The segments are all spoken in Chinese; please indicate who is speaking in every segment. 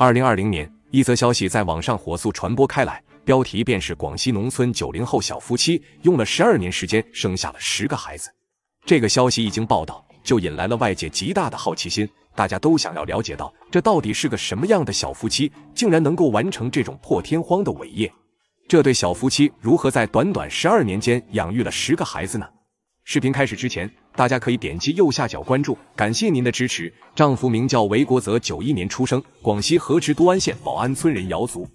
Speaker 1: 二零二零年，一则消息在网上火速传播开来，标题便是广西农村九零后小夫妻用了十二年时间生下了十个孩子。这个消息一经报道，就引来了外界极大的好奇心，大家都想要了解到这到底是个什么样的小夫妻，竟然能够完成这种破天荒的伟业。这对小夫妻如何在短短十二年间养育了十个孩子呢？视频开始之前。大家可以点击右下角关注，感谢您的支持。丈夫名叫韦国泽，九一年出生，广西河池都安县保安村人，瑶族。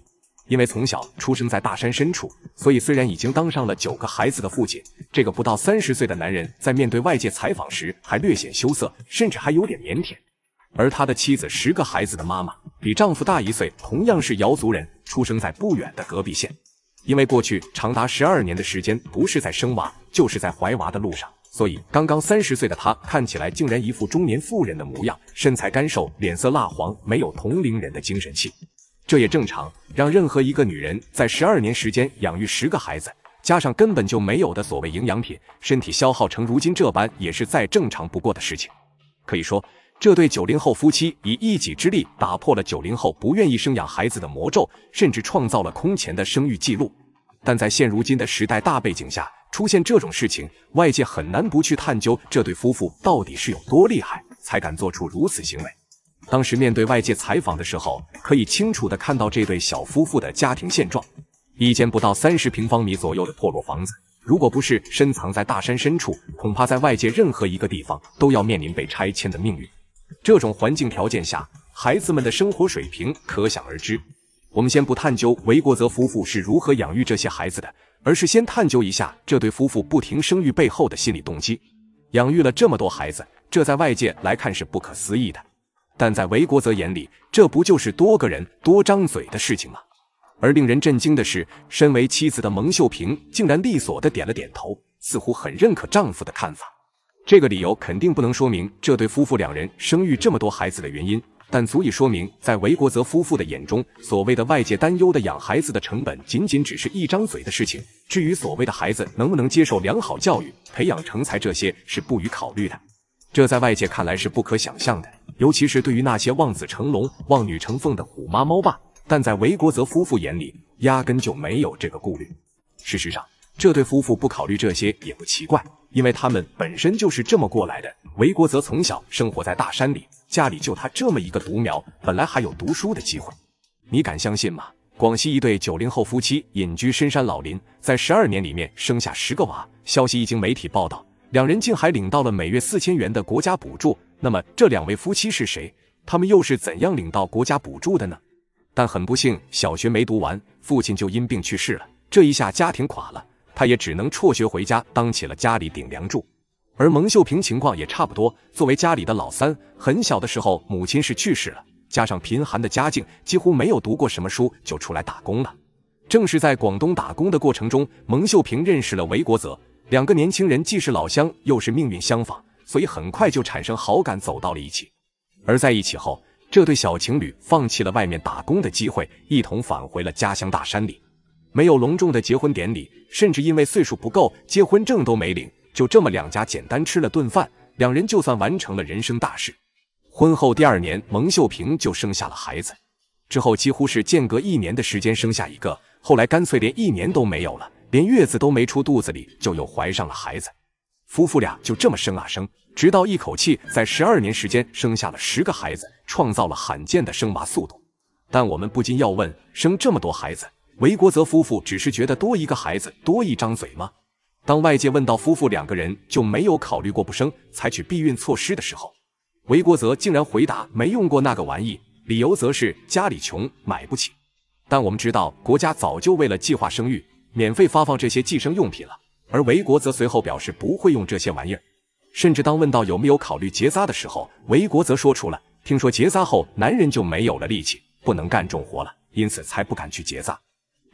Speaker 1: 因为从小出生在大山深处，所以虽然已经当上了九个孩子的父亲，这个不到三十岁的男人在面对外界采访时还略显羞涩，甚至还有点腼腆。而他的妻子，十个孩子的妈妈，比丈夫大一岁，同样是瑶族人，出生在不远的隔壁县。因为过去长达十二年的时间，不是在生娃，就是在怀娃的路上。所以，刚刚三十岁的她看起来竟然一副中年妇人的模样，身材干瘦，脸色蜡黄，没有同龄人的精神气。这也正常，让任何一个女人在十二年时间养育十个孩子，加上根本就没有的所谓营养品，身体消耗成如今这般，也是再正常不过的事情。可以说，这对九零后夫妻以一己之力打破了九零后不愿意生养孩子的魔咒，甚至创造了空前的生育记录。但在现如今的时代大背景下，出现这种事情，外界很难不去探究这对夫妇到底是有多厉害，才敢做出如此行为。当时面对外界采访的时候，可以清楚的看到这对小夫妇的家庭现状：一间不到三十平方米左右的破落房子，如果不是深藏在大山深处，恐怕在外界任何一个地方都要面临被拆迁的命运。这种环境条件下，孩子们的生活水平可想而知。我们先不探究韦国泽夫妇是如何养育这些孩子的。而是先探究一下这对夫妇不停生育背后的心理动机。养育了这么多孩子，这在外界来看是不可思议的，但在韦国泽眼里，这不就是多个人多张嘴的事情吗？而令人震惊的是，身为妻子的蒙秀平竟然利索的点了点头，似乎很认可丈夫的看法。这个理由肯定不能说明这对夫妇两人生育这么多孩子的原因。但足以说明，在韦国泽夫妇的眼中，所谓的外界担忧的养孩子的成本，仅仅只是一张嘴的事情。至于所谓的孩子能不能接受良好教育、培养成才，这些是不予考虑的。这在外界看来是不可想象的，尤其是对于那些望子成龙、望女成凤的虎妈猫爸。但在韦国泽夫妇眼里，压根就没有这个顾虑。事实上，这对夫妇不考虑这些也不奇怪，因为他们本身就是这么过来的。韦国泽从小生活在大山里。家里就他这么一个独苗，本来还有读书的机会，你敢相信吗？广西一对九零后夫妻隐居深山老林，在十二年里面生下十个娃。消息一经媒体报道，两人竟还领到了每月四千元的国家补助。那么这两位夫妻是谁？他们又是怎样领到国家补助的呢？但很不幸，小学没读完，父亲就因病去世了，这一下家庭垮了，他也只能辍学回家当起了家里顶梁柱。而蒙秀平情况也差不多。作为家里的老三，很小的时候母亲是去世了，加上贫寒的家境，几乎没有读过什么书，就出来打工了。正是在广东打工的过程中，蒙秀平认识了韦国泽。两个年轻人既是老乡，又是命运相仿，所以很快就产生好感，走到了一起。而在一起后，这对小情侣放弃了外面打工的机会，一同返回了家乡大山里。没有隆重的结婚典礼，甚至因为岁数不够，结婚证都没领。就这么两家简单吃了顿饭，两人就算完成了人生大事。婚后第二年，蒙秀平就生下了孩子，之后几乎是间隔一年的时间生下一个，后来干脆连一年都没有了，连月子都没出，肚子里就又怀上了孩子。夫妇俩就这么生啊生，直到一口气在十二年时间生下了十个孩子，创造了罕见的生娃速度。但我们不禁要问：生这么多孩子，韦国泽夫妇只是觉得多一个孩子多一张嘴吗？当外界问到夫妇两个人就没有考虑过不生，采取避孕措施的时候，韦国则竟然回答没用过那个玩意，理由则是家里穷买不起。但我们知道国家早就为了计划生育免费发放这些计生用品了，而韦国则随后表示不会用这些玩意儿。甚至当问到有没有考虑结扎的时候，韦国则说出了：听说结扎后男人就没有了力气，不能干重活了，因此才不敢去结扎。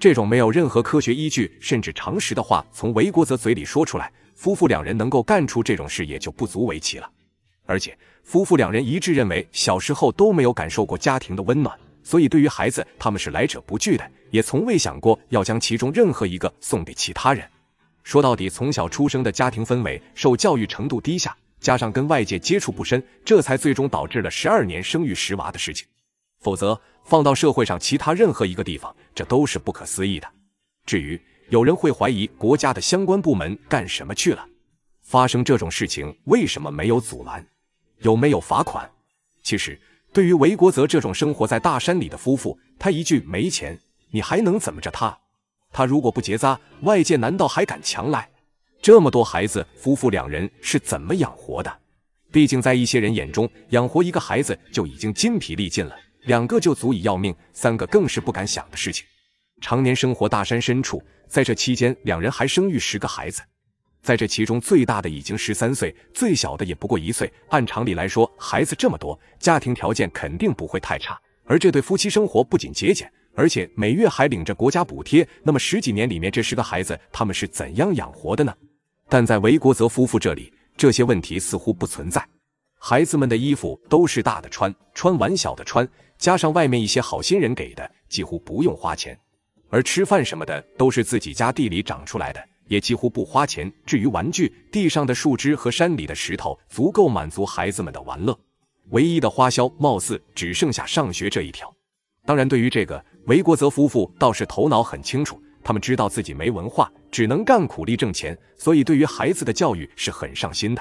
Speaker 1: 这种没有任何科学依据，甚至常识的话，从韦国泽嘴里说出来，夫妇两人能够干出这种事也就不足为奇了。而且夫妇两人一致认为，小时候都没有感受过家庭的温暖，所以对于孩子他们是来者不拒的，也从未想过要将其中任何一个送给其他人。说到底，从小出生的家庭氛围、受教育程度低下，加上跟外界接触不深，这才最终导致了十二年生育十娃的事情。否则，放到社会上其他任何一个地方，这都是不可思议的。至于有人会怀疑国家的相关部门干什么去了，发生这种事情为什么没有阻拦，有没有罚款？其实，对于韦国泽这种生活在大山里的夫妇，他一句没钱，你还能怎么着他？他如果不结扎，外界难道还敢强来？这么多孩子，夫妇两人是怎么养活的？毕竟，在一些人眼中，养活一个孩子就已经筋疲力尽了。两个就足以要命，三个更是不敢想的事情。常年生活大山深处，在这期间，两人还生育十个孩子，在这其中，最大的已经十三岁，最小的也不过一岁。按常理来说，孩子这么多，家庭条件肯定不会太差。而这对夫妻生活不仅节俭，而且每月还领着国家补贴。那么十几年里面，这十个孩子他们是怎样养活的呢？但在韦国泽夫妇这里，这些问题似乎不存在。孩子们的衣服都是大的穿，穿完小的穿。加上外面一些好心人给的，几乎不用花钱；而吃饭什么的都是自己家地里长出来的，也几乎不花钱。至于玩具，地上的树枝和山里的石头足够满足孩子们的玩乐。唯一的花销，貌似只剩下上学这一条。当然，对于这个，韦国泽夫妇倒是头脑很清楚，他们知道自己没文化，只能干苦力挣钱，所以对于孩子的教育是很上心的。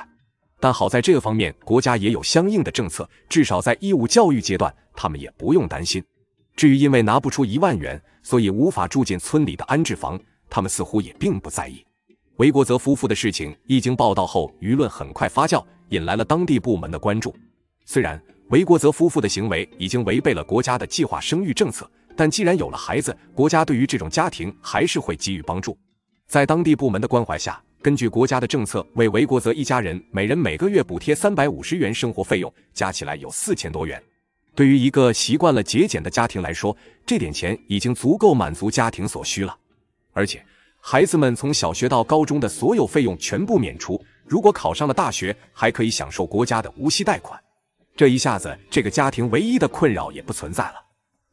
Speaker 1: 但好在这方面，国家也有相应的政策，至少在义务教育阶段。他们也不用担心，至于因为拿不出一万元，所以无法住进村里的安置房，他们似乎也并不在意。韦国泽夫妇的事情一经报道后，舆论很快发酵，引来了当地部门的关注。虽然韦国泽夫妇的行为已经违背了国家的计划生育政策，但既然有了孩子，国家对于这种家庭还是会给予帮助。在当地部门的关怀下，根据国家的政策，为韦国泽一家人每人每个月补贴三百五十元生活费用，加起来有四千多元。对于一个习惯了节俭的家庭来说，这点钱已经足够满足家庭所需了。而且，孩子们从小学到高中的所有费用全部免除。如果考上了大学，还可以享受国家的无息贷款。这一下子，这个家庭唯一的困扰也不存在了。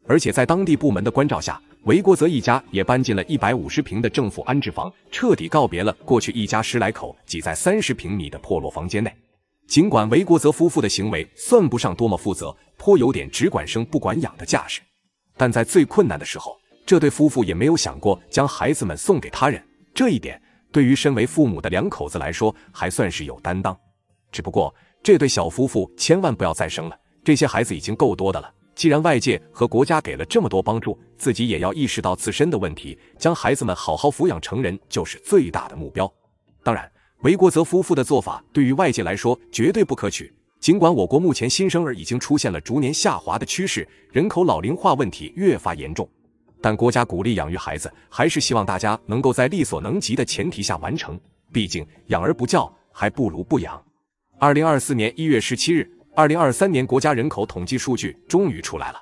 Speaker 1: 而且，在当地部门的关照下，韦国泽一家也搬进了一百五十平的政府安置房，彻底告别了过去一家十来口挤在三十平米的破落房间内。尽管韦国泽夫妇的行为算不上多么负责，颇有点只管生不管养的架势，但在最困难的时候，这对夫妇也没有想过将孩子们送给他人。这一点，对于身为父母的两口子来说，还算是有担当。只不过，这对小夫妇千万不要再生了，这些孩子已经够多的了。既然外界和国家给了这么多帮助，自己也要意识到自身的问题，将孩子们好好抚养成人，就是最大的目标。当然。韦国泽夫妇的做法对于外界来说绝对不可取。尽管我国目前新生儿已经出现了逐年下滑的趋势，人口老龄化问题越发严重，但国家鼓励养育孩子，还是希望大家能够在力所能及的前提下完成。毕竟养而不教，还不如不养。二零二四年一月十七日，二零二三年国家人口统计数据终于出来了，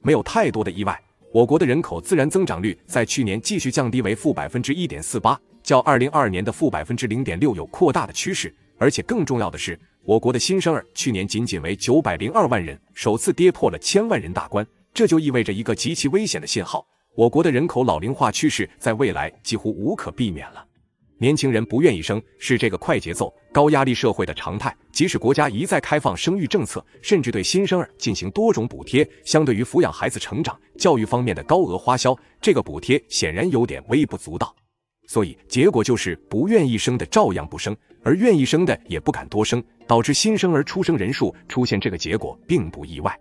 Speaker 1: 没有太多的意外，我国的人口自然增长率在去年继续降低为负百分之一点四八。较二零二二年的负百分之零点六有扩大的趋势，而且更重要的是，我国的新生儿去年仅仅为九百零二万人，首次跌破了千万人大关。这就意味着一个极其危险的信号：我国的人口老龄化趋势在未来几乎无可避免了。年轻人不愿意生，是这个快节奏、高压力社会的常态。即使国家一再开放生育政策，甚至对新生儿进行多种补贴，相对于抚养孩子成长、教育方面的高额花销，这个补贴显然有点微不足道。所以，结果就是不愿意生的照样不生，而愿意生的也不敢多生，导致新生儿出生人数出现这个结果，并不意外。